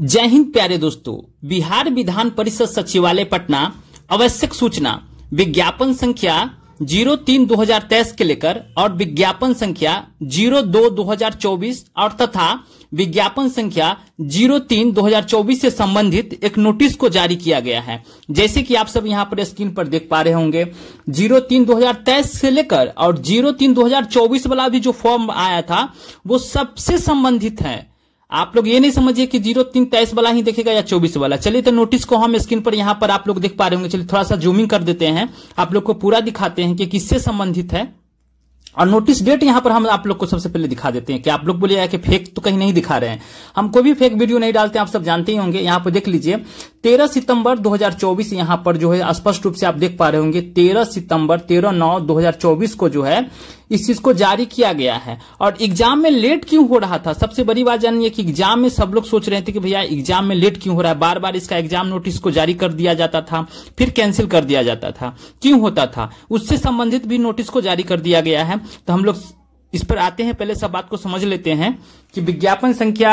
जय हिंद प्यारे दोस्तों बिहार विधान परिषद सचिवालय पटना आवश्यक सूचना विज्ञापन संख्या जीरो तीन दो हजार तेईस के लेकर और विज्ञापन संख्या जीरो दो दो हजार चौबीस और तथा विज्ञापन संख्या जीरो तीन दो हजार चौबीस से संबंधित एक नोटिस को जारी किया गया है जैसे कि आप सब यहां पर स्क्रीन पर देख पा रहे होंगे जीरो तीन दो हजार तेईस से लेकर और जीरो तीन दो हजार चौबीस वाला भी जो फॉर्म आया था वो सबसे संबंधित है आप लोग ये नहीं समझिए कि जीरो तीन तेईस वाला ही देखेगा या चौबीस वाला चलिए तो नोटिस को हम स्क्रीन पर यहाँ पर आप लोग देख पा रहे होंगे चलिए थोड़ा सा जूमिंग कर देते हैं आप लोग को पूरा दिखाते हैं कि किससे संबंधित है और नोटिस डेट यहाँ पर हम आप लोग को सबसे पहले दिखा देते हैं कि आप लोग बोलिए कि फेक तो कहीं नहीं दिखा रहे हैं हम कोई भी फेक वीडियो नहीं डालते आप सब जानते ही होंगे यहाँ पर देख लीजिए 13 सितंबर 2024 यहाँ पर जो है स्पष्ट रूप से आप देख पा रहे होंगे 13 सितंबर 13 नौ 2024 को जो है इस चीज को जारी किया गया है और एग्जाम में लेट क्यों हो रहा था सबसे बड़ी बात जानिए कि एग्जाम में सब लोग सोच रहे थे कि भैया एग्जाम में लेट क्यों हो रहा है बार बार इसका एग्जाम नोटिस को जारी कर दिया जाता था फिर कैंसिल कर दिया जाता था क्यों होता था उससे संबंधित भी नोटिस को जारी कर दिया गया है तो हम लोग इस पर आते हैं पहले सब बात को समझ लेते हैं कि विज्ञापन संख्या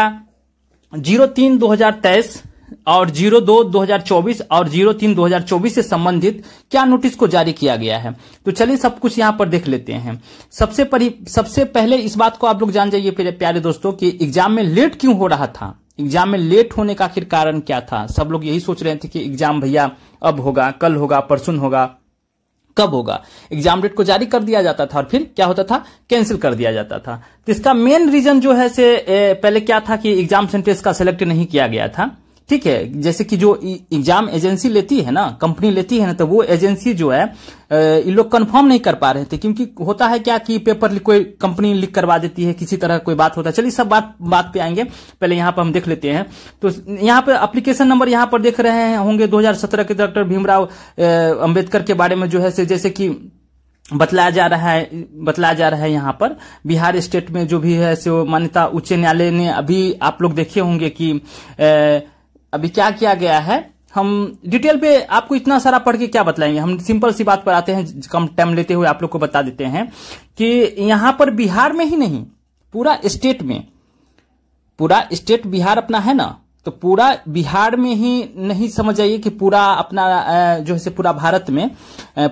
जीरो तीन दो हजार तेईस और जीरो दो दो हजार चौबीस और जीरो तीन दो हजार चौबीस से संबंधित क्या नोटिस को जारी किया गया है तो चलिए सब कुछ यहाँ पर देख लेते हैं सबसे परि सबसे पहले इस बात को आप लोग जान जाइए प्यारे दोस्तों कि एग्जाम में लेट क्यों हो रहा था एग्जाम में लेट होने का आखिर कारण क्या था सब लोग यही सोच रहे थे कि एग्जाम भैया अब होगा कल होगा परसों होगा कब होगा एग्जाम डेट को जारी कर दिया जाता था और फिर क्या होता था कैंसिल कर दिया जाता था तो इसका मेन रीजन जो है से पहले क्या था कि एग्जाम सेंटेंस का सिलेक्ट नहीं किया गया था ठीक है जैसे कि जो एग्जाम एजेंसी लेती है ना कंपनी लेती है ना तो वो एजेंसी जो है ये लोग कंफर्म नहीं कर पा रहे थे क्योंकि होता है क्या कि पेपर कोई कंपनी लीक करवा देती है किसी तरह कोई बात होता है चलिए सब बात बात पे आएंगे पहले यहाँ पर हम देख लेते हैं तो यहाँ पर अप्लीकेशन नंबर यहाँ पर देख रहे हैं होंगे दो के डॉक्टर भीमराव अम्बेडकर के बारे में जो है जैसे कि बतलाया जा रहा है बतलाया जा रहा है यहाँ पर बिहार स्टेट में जो भी है सो मान्यता उच्च न्यायालय ने अभी आप लोग देखे होंगे कि ए, अभी क्या किया गया है हम डिटेल पे आपको इतना सारा पढ़ के क्या बताएंगे हम सिंपल सी बात पर आते हैं कम टाइम लेते हुए आप लोग को बता देते हैं कि यहां पर बिहार में ही नहीं पूरा स्टेट में पूरा स्टेट बिहार अपना है ना तो पूरा बिहार में ही नहीं समझ आइए कि पूरा अपना जो है पूरा भारत में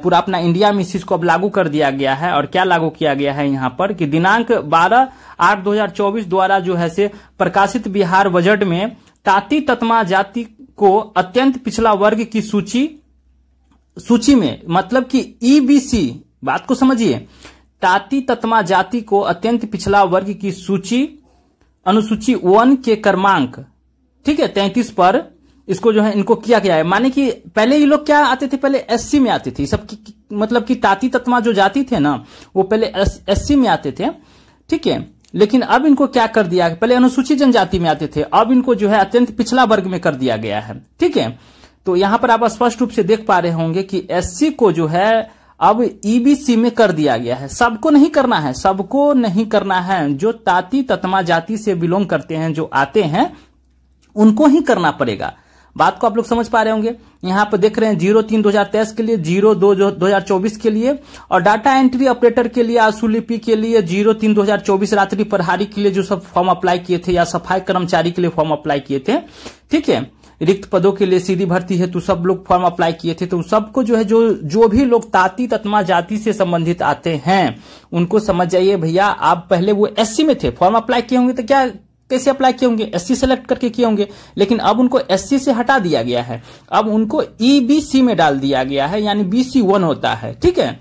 पूरा अपना इंडिया में इस चीज को अब लागू कर दिया गया है और क्या लागू किया गया है यहाँ पर कि दिनांक 12 आठ 2024 द्वारा जो है से प्रकाशित बिहार बजट में ताती ततमा जाति को अत्यंत पिछला वर्ग की सूची सूची में मतलब कि ईबीसी e बात को समझिए ताती ततमा जाति को अत्यंत पिछला वर्ग की सूची अनुसूची वन के क्रमांक ठीक है तैतीस पर इसको जो है इनको किया गया है माने कि पहले ये लोग क्या आते थे पहले एससी में आते थे सब की, मतलब कि ताती तत्मा जो जाति थे ना वो पहले एससी में आते थे ठीक है लेकिन अब इनको क्या कर दिया गया पहले अनुसूचित जनजाति में आते थे अब इनको जो है अत्यंत पिछला वर्ग में कर दिया गया है ठीक है तो यहां पर आप स्पष्ट रूप से देख पा रहे होंगे कि एससी को जो है अब ईबीसी e में कर दिया गया है सबको नहीं करना है सबको नहीं करना है जो ताती ततमा जाति से बिलोंग करते हैं जो आते हैं उनको ही करना पड़ेगा बात को आप लोग समझ पा रहे होंगे यहाँ पर देख रहे हैं जीरो तीन दो हजार तेईस के लिए जीरो दो दो हजार चौबीस के लिए और डाटा एंट्री ऑपरेटर के लिए आसुलिपि के लिए जीरो तीन दो हजार चौबीस रात्रि प्रहारी के लिए जो सब फॉर्म अप्लाई किए थे या सफाई कर्मचारी के लिए फॉर्म अप्लाई किए थे ठीक है रिक्त पदों के लिए सीधी भर्ती है तो सब लोग फॉर्म अप्लाई किए थे तो सबको जो है जो जो भी लोग ताती तत्मा जाति से संबंधित आते हैं उनको समझ जाइए भैया आप पहले वो एससी में थे फॉर्म अप्लाई किए होंगे तो क्या कैसे अप्लाई किए होंगे एससी सेलेक्ट करके किए होंगे लेकिन अब उनको एससी से हटा दिया गया है अब उनको ईबीसी e, में डाल दिया गया है यानी बीसी वन होता है ठीक है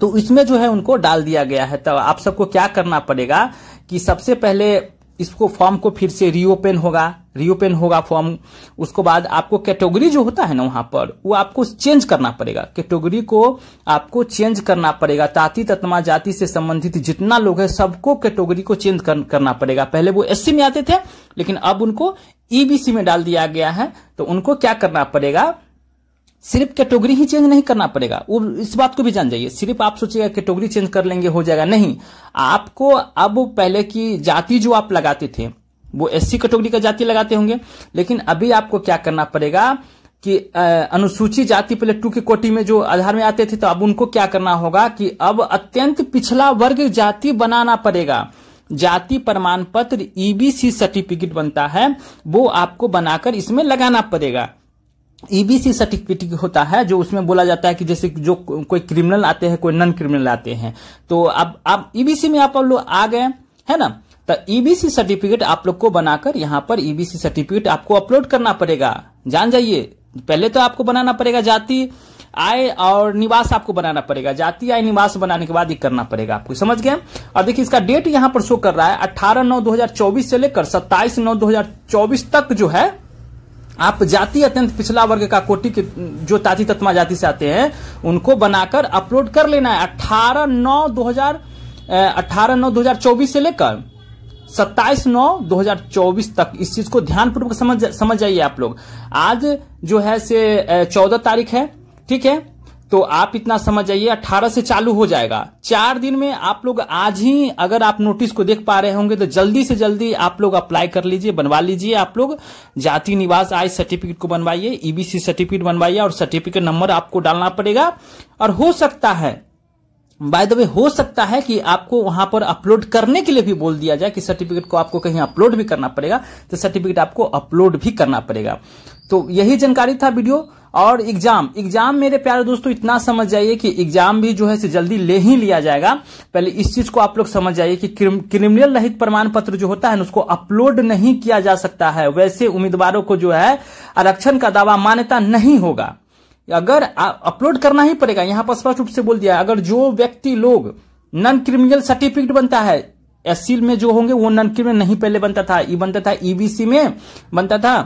तो इसमें जो है उनको डाल दिया गया है तो आप सबको क्या करना पड़ेगा कि सबसे पहले इसको फॉर्म को फिर से रीओपन होगा रीओपन होगा फॉर्म उसको बाद आपको कैटेगरी जो होता है ना वहां पर वो आपको चेंज करना पड़ेगा कैटेगरी को आपको चेंज करना पड़ेगा ताती तत्मा जाति से संबंधित जितना लोग है सबको कैटेगरी को चेंज कर, करना पड़ेगा पहले वो एससी में आते थे लेकिन अब उनको ईबीसी में डाल दिया गया है तो उनको क्या करना पड़ेगा सिर्फ कैटेगरी ही चेंज नहीं करना पड़ेगा वो इस बात को भी जान जाइए सिर्फ आप सोचिएगा कैटेगरी चेंज कर लेंगे हो जाएगा नहीं आपको अब पहले की जाति जो आप लगाते थे वो एससी कैटेगरी का जाति लगाते होंगे लेकिन अभी आपको क्या करना पड़ेगा कि अनुसूचित जाति पहले टू की कोटि में जो आधार में आते थे तो अब उनको क्या करना होगा कि अब अत्यंत पिछला वर्ग जाति बनाना पड़ेगा जाति प्रमाण पत्र ईबीसी e सर्टिफिकेट बनता है वो आपको बनाकर इसमें लगाना पड़ेगा ईबीसी e सर्टिफिकेट होता है जो उसमें बोला जाता है कि जैसे जो कोई क्रिमिनल आते हैं कोई नॉन क्रिमिनल आते हैं तो अब आप ईबीसी e में आप लोग आ गए है ना तो ईबीसी e सर्टिफिकेट आप लोग को बनाकर यहाँ पर ईबीसी सर्टिफिकेट आपको अपलोड करना पड़ेगा जान जाइए पहले तो आपको बनाना पड़ेगा जाति आय और निवास आपको बनाना पड़ेगा जाति आय निवास बनाने के बाद ये करना पड़ेगा आपको समझ गए और देखिए इसका डेट यहां पर शो कर रहा है 18 नौ 2024 से लेकर 27 नौ 2024 तक जो है आप जाति अत्यंत पिछला वर्ग का कोटि के जो ताति तत्मा जाति से आते हैं उनको बनाकर अपलोड कर लेना है अठारह नौ दो हजार अठारह नौ दो हजार चौबीस से लेकर सत्ताईस नौ 2024 तक इस चीज को ध्यानपूर्वक समझ समझ जाइए आप लोग आज जो है से चौदह तारीख है ठीक है तो आप इतना समझ जाइए 18 से चालू हो जाएगा चार दिन में आप लोग आज ही अगर आप नोटिस को देख पा रहे होंगे तो जल्दी से जल्दी आप लोग अप्लाई कर लीजिए बनवा लीजिए आप लोग जाति निवास आय सर्टिफिकेट को बनवाइए ईबीसी e सर्टिफिकेट बनवाइए और सर्टिफिकेट नंबर आपको डालना पड़ेगा और हो सकता है बाय द वे हो सकता है कि आपको वहां पर अपलोड करने के लिए भी बोल दिया जाए कि सर्टिफिकेट को आपको कहीं अपलोड भी करना पड़ेगा तो सर्टिफिकेट आपको अपलोड भी करना पड़ेगा तो यही जानकारी था वीडियो और एग्जाम एग्जाम मेरे प्यारे दोस्तों इतना समझ जाइए कि एग्जाम भी जो है से जल्दी ले ही लिया जाएगा पहले इस चीज को आप लोग समझ जाइए कि क्रिमिनल रहित प्रमाण पत्र जो होता है उसको अपलोड नहीं किया जा सकता है वैसे उम्मीदवारों को जो है आरक्षण का दावा मान्यता नहीं होगा अगर अपलोड करना ही पड़ेगा यहां पर स्पष्ट रूप से बोल दिया अगर जो व्यक्ति लोग नॉन क्रिमिनल सर्टिफिकेट बनता है एस में जो होंगे वो नॉन क्रिमिनल नहीं पहले बनता था ई बनता था ईबीसी e में बनता था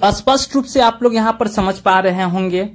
तो स्पष्ट रूप से आप लोग यहां पर समझ पा रहे होंगे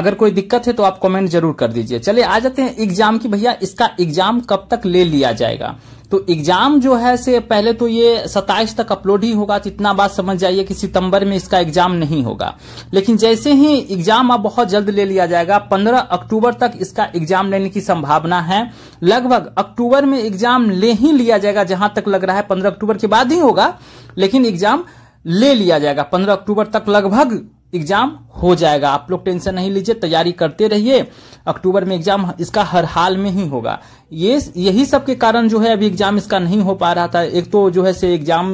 अगर कोई दिक्कत है तो आप कमेंट जरूर कर दीजिए चलिए आ जाते हैं एग्जाम की भैया इसका एग्जाम कब तक ले लिया जाएगा तो एग्जाम जो है से पहले तो ये 27 तक अपलोड ही होगा तो इतना बात समझ जाइए कि सितंबर में इसका एग्जाम नहीं होगा लेकिन जैसे ही एग्जाम अब बहुत जल्द ले लिया जाएगा 15 अक्टूबर तक इसका एग्जाम लेने की संभावना है लगभग अक्टूबर में एग्जाम ले ही लिया जाएगा जहां तक लग रहा है पंद्रह अक्टूबर के बाद ही होगा लेकिन एग्जाम ले लिया जाएगा पंद्रह अक्टूबर तक लगभग एग्जाम हो जाएगा आप लोग टेंशन नहीं लीजिए तैयारी करते रहिए अक्टूबर में एग्जाम इसका हर हाल में ही होगा ये यही सब के कारण जो है अभी एग्जाम इसका नहीं हो पा रहा था एक तो जो है से एग्जाम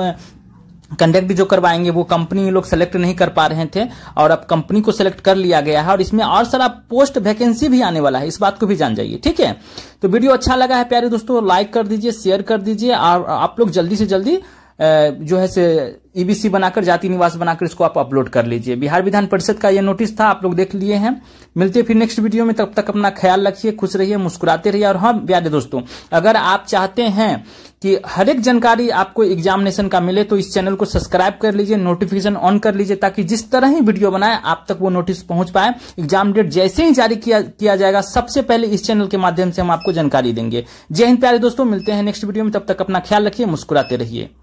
कंडक्ट जो करवाएंगे वो कंपनी लोग सेलेक्ट नहीं कर पा रहे थे और अब कंपनी को सेलेक्ट कर लिया गया है और इसमें और सारा पोस्ट वैकेंसी भी आने वाला है इस बात को भी जान जाइए ठीक है तो वीडियो अच्छा लगा है प्यारे दोस्तों लाइक कर दीजिए शेयर कर दीजिए और आप लोग जल्दी से जल्दी जो है से ईबीसी e बनाकर जाति निवास बनाकर इसको आप अपलोड कर लीजिए बिहार विधान परिषद का यह नोटिस था आप लोग देख लिए हैं मिलते फिर नेक्स्ट वीडियो में तब तक अपना ख्याल रखिए खुश रहिए मुस्कुराते रहिए और हाँ प्यारे दोस्तों अगर आप चाहते हैं कि हर एक जानकारी आपको एग्जामिनेशन का मिले तो इस चैनल को सब्सक्राइब कर लीजिए नोटिफिकेशन ऑन कर लीजिए ताकि जिस तरह ही वीडियो बनाए आप तक वो नोटिस पहुंच पाए एग्जाम डेट जैसे ही जारी किया किया जाएगा सबसे पहले इस चैनल के माध्यम से हम आपको जानकारी देंगे जय हिंद प्यारे दोस्तों मिलते हैं नेक्स्ट वीडियो में तब तक अपना ख्याल रखिए मुस्कुराते रहिए